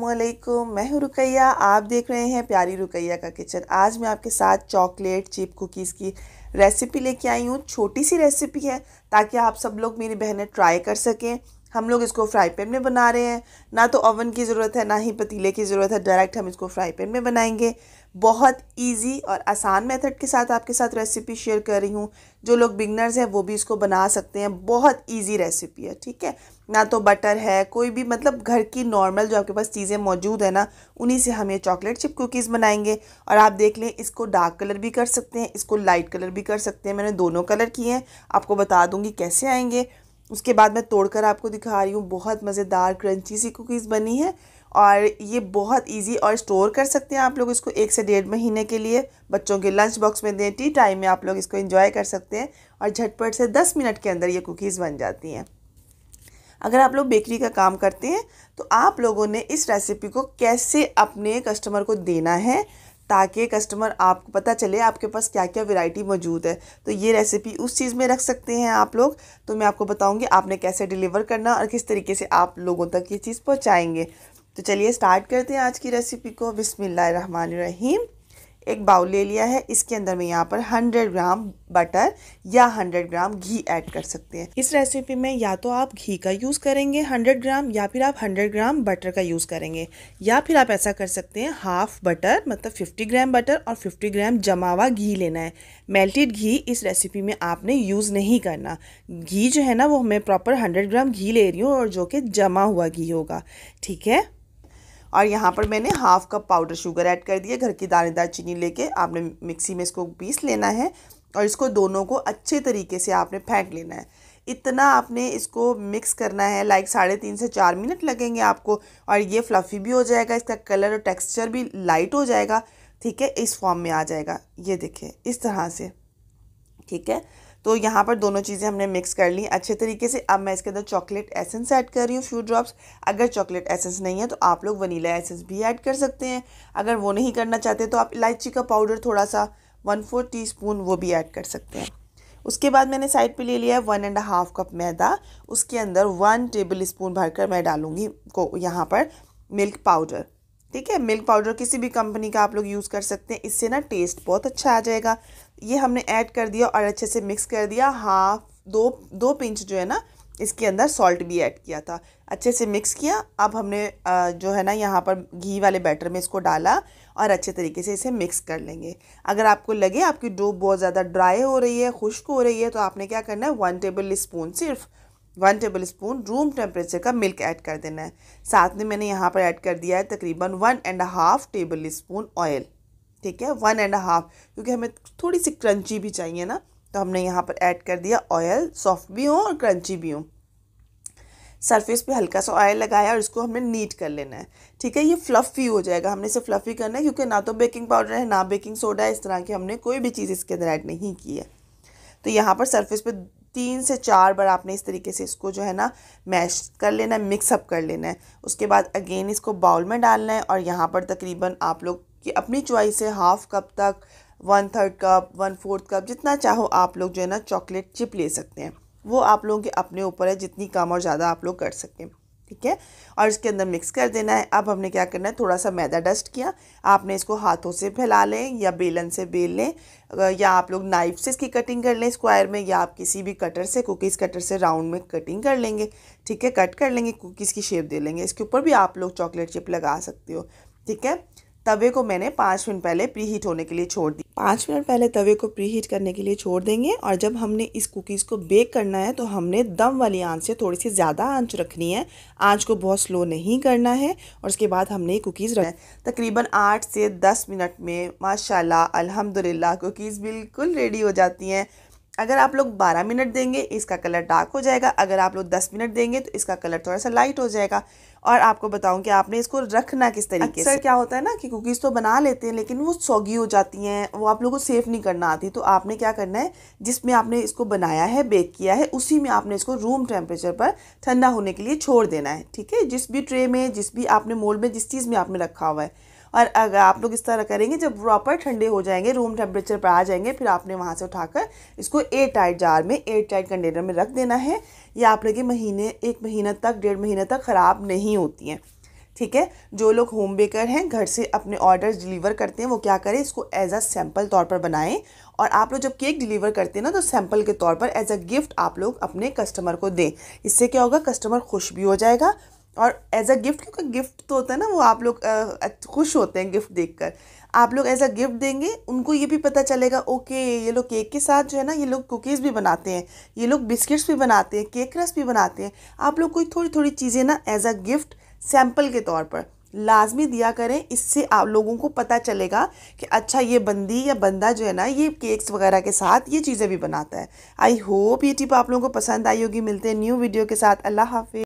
वालेकुम मैं हूँ रुकैया आप देख रहे हैं प्यारी रुकैया का किचन आज मैं आपके साथ चॉकलेट चिप कुकीज़ की रेसिपी लेके आई हूँ छोटी सी रेसिपी है ताकि आप सब लोग मेरी बहनें ट्राई कर सकें हम लोग इसको फ्राई पैन में बना रहे हैं ना तो ओवन की ज़रूरत है ना ही पतीले की ज़रूरत है डायरेक्ट हम इसको फ्राई पैन में बनाएंगे बहुत इजी और आसान मेथड के साथ आपके साथ रेसिपी शेयर कर रही हूँ जो लोग बिगनर्स हैं वो भी इसको बना सकते हैं बहुत इजी रेसिपी है ठीक है ना तो बटर है कोई भी मतलब घर की नॉर्मल जो आपके पास चीज़ें मौजूद है ना उन्हीं से हम ये चॉकलेट चिप कुकीज़ बनाएंगे और आप देख लें इसको डार्क कलर भी कर सकते हैं इसको लाइट कलर भी कर सकते हैं मैंने दोनों कलर किए हैं आपको बता दूँगी कैसे आएँगे उसके बाद मैं तोड़कर आपको दिखा रही हूँ बहुत मज़ेदार क्रंची सी कुकीज़ बनी है और ये बहुत इजी और स्टोर कर सकते हैं आप लोग इसको एक से डेढ़ महीने के लिए बच्चों के लंच बॉक्स में दें टी टाइम में आप लोग इसको इन्जॉय कर सकते हैं और झटपट से दस मिनट के अंदर ये कुकीज़ बन जाती हैं अगर आप लोग बेकरी का काम करते हैं तो आप लोगों ने इस रेसिपी को कैसे अपने कस्टमर को देना है ताकि कस्टमर आपको पता चले आपके पास क्या क्या वैरायटी मौजूद है तो ये रेसिपी उस चीज़ में रख सकते हैं आप लोग तो मैं आपको बताऊँगी आपने कैसे डिलीवर करना और किस तरीके से आप लोगों तक ये चीज़ पहुँचाएँगे तो चलिए स्टार्ट करते हैं आज की रेसिपी को बिसमीम एक बाउल ले लिया है इसके अंदर मैं यहाँ पर 100 ग्राम बटर या 100 ग्राम घी ऐड कर सकते हैं इस रेसिपी में या तो आप घी का यूज़ करेंगे 100 ग्राम या फिर आप 100 ग्राम बटर का यूज़ करेंगे या फिर आप ऐसा कर सकते हैं हाफ बटर मतलब 50 ग्राम बटर और 50 ग्राम जमावा घी लेना है मेल्टेड घी इस रेसिपी में आपने यूज़ नहीं करना घी जो है ना वो मैं प्रॉपर हंड्रेड ग्राम घी ले रही हूँ और जो कि जमा हुआ घी होगा ठीक है और यहाँ पर मैंने half cup powder sugar add कर दिया घर की दानेदार चीनी लेके आपने मिक्सी में इसको पीस लेना है और इसको दोनों को अच्छे तरीके से आपने फेंक लेना है इतना आपने इसको मिक्स करना है लाइक साढ़े तीन से चार मिनट लगेंगे आपको और ये फ्लफ़ी भी हो जाएगा इसका कलर और टेक्सचर भी लाइट हो जाएगा ठीक है इस फॉर्म में आ जाएगा ये देखें इस तरह से ठीक है तो यहाँ पर दोनों चीज़ें हमने मिक्स कर ली अच्छे तरीके से अब मैं इसके अंदर चॉकलेट एसेंस ऐड कर रही हूँ फ्यू ड्रॉप्स अगर चॉकलेट एसेंस नहीं है तो आप लोग वनीला एसेंस भी ऐड कर सकते हैं अगर वो नहीं करना चाहते तो आप इलायची का पाउडर थोड़ा सा वन फोर टी वो भी ऐड कर सकते हैं उसके बाद मैंने साइड पे ले लिया है वन एंड हाफ कप मैदा उसके अंदर वन टेबल स्पून भरकर मैं डालूँगी को यहाँ पर मिल्क पाउडर ठीक है मिल्क पाउडर किसी भी कंपनी का आप लोग यूज़ कर सकते हैं इससे ना टेस्ट बहुत अच्छा आ जाएगा ये हमने ऐड कर दिया और अच्छे से मिक्स कर दिया हाफ दो दो पिंच जो है ना इसके अंदर सॉल्ट भी ऐड किया था अच्छे से मिक्स किया अब हमने जो है ना यहाँ पर घी वाले बैटर में इसको डाला और अच्छे तरीके से इसे मिक्स कर लेंगे अगर आपको लगे आपकी डो बहुत ज़्यादा ड्राई हो रही है खुश्क हो रही है तो आपने क्या करना है वन टेबल स्पून सिर्फ one table spoon room temperature का मिल्क ऐड कर देना है साथ में मैंने यहाँ पर ऐड कर दिया है तकरीबन one and half table spoon oil ठीक है वन एंड हाफ़ क्योंकि हमें थोड़ी सी क्रंची भी चाहिए ना तो हमने यहाँ पर ऐड कर दिया ऑयल सॉफ्ट भी हो और क्रंची भी हो सरफेस पे हल्का सा ऑयल लगाया और इसको हमने नीट कर लेना है ठीक है ये फ्लफ़ी हो जाएगा हमने इसे फ्लफ़ी करना है क्योंकि ना तो बेकिंग पाउडर है ना बेकिंग सोडा है इस तरह की हमने कोई भी चीज़ इसके अंदर ऐड नहीं की है तो यहाँ पर सरफेस पे तीन से चार बार आपने इस तरीके से इसको जो है ना मैश कर लेना है मिक्सअप कर लेना है उसके बाद अगेन इसको बाउल में डालना है और यहाँ पर तकरीबन आप लोग की अपनी चॉइस है हाफ़ कप तक one third cup one fourth cup जितना चाहो आप लोग जो है ना चॉकलेट चिप ले सकते हैं वो आप लोगों के अपने ऊपर है जितनी कम और ज़्यादा आप लोग कर सकते हैं ठीक है और इसके अंदर मिक्स कर देना है अब हमने क्या करना है थोड़ा सा मैदा डस्ट किया आपने इसको हाथों से फैला लें या बेलन से बेल लें या आप लोग नाइफ से इसकी कटिंग कर लें स्क्वायर में या आप किसी भी कटर से कुकीज़ कटर से राउंड में कटिंग कर लेंगे ठीक है कट कर लेंगे कुकीज़ की शेप दे लेंगे इसके ऊपर भी आप लोग चॉकलेट चिप लगा सकते हो ठीक है तवे को मैंने पाँच मिनट पहले प्री हीट होने के लिए छोड़ दी पाँच मिनट पहले तवे को प्री हीट करने के लिए छोड़ देंगे और जब हमने इस कुकीज़ को बेक करना है तो हमने दम वाली आंच से थोड़ी सी ज़्यादा आंच रखनी है आंच को बहुत स्लो नहीं करना है और उसके बाद हमने कुकीज़ रख तकरीबन आठ से दस मिनट में माशाल्लाह अल्हम्दुलिल्लाह कुकीज़ बिल्कुल रेडी हो जाती हैं अगर आप लोग 12 मिनट देंगे इसका कलर डार्क हो जाएगा अगर आप लोग 10 मिनट देंगे तो इसका कलर थोड़ा सा लाइट हो जाएगा और आपको बताऊं कि आपने इसको रखना किस तरीके से क्या होता है ना कि कुकीज़ तो बना लेते हैं लेकिन वो सौगी हो जाती हैं वो आप लोगों को सेफ नहीं करना आती तो आपने क्या करना है जिसमें आपने इसको बनाया है बेक किया है उसी में आपने इसको रूम टेम्परेचर पर ठंडा होने के लिए छोड़ देना है ठीक है जिस भी ट्रे में जिस भी आपने मोल्ड में जिस चीज़ में आपने रखा हुआ है और अगर आप लोग इस तरह करेंगे जब प्रॉपर ठंडे हो जाएंगे रूम टेम्परेचर पर आ जाएंगे फिर आपने वहाँ से उठाकर इसको एयर टाइट जार में एयर टाइट कंटेनर में रख देना है ये आप लोग महीने एक महीना तक डेढ़ महीने तक ख़राब नहीं होती हैं ठीक है जो लोग होम बेकर हैं घर से अपने ऑर्डर्स डिलीवर करते हैं वो क्या करें इसको एज अ सैम्पल तौर पर बनाएं और आप लोग जब केक डिलीवर करते हैं ना तो सैम्पल के तौर पर एज अ गिफ्ट आप लोग अपने कस्टमर को दें इससे क्या होगा कस्टमर खुश भी हो जाएगा और एज अ गिफ्ट क्योंकि गिफ्ट तो होता है ना वो आप लोग खुश होते हैं गिफ्ट देखकर आप लोग एज अ गिफ्ट देंगे उनको ये भी पता चलेगा ओके ये लोग केक के साथ जो है ना ये लोग कुकीज़ भी बनाते हैं ये लोग बिस्किट्स भी बनाते हैं केक रस भी बनाते हैं आप लोग कोई थोड़ी थोड़ी चीज़ें ना एज अ गिफ्ट सैम्पल के तौर पर लाजमी दिया करें इससे आप लोगों को पता चलेगा कि अच्छा ये बंदी या बंदा जो है ना ये केक्स वगैरह के साथ ये चीज़ें भी बनाता है आई होप ये टिप आप लोगों को पसंद आई होगी मिलते हैं न्यू वीडियो के साथ अल्लाह हाफि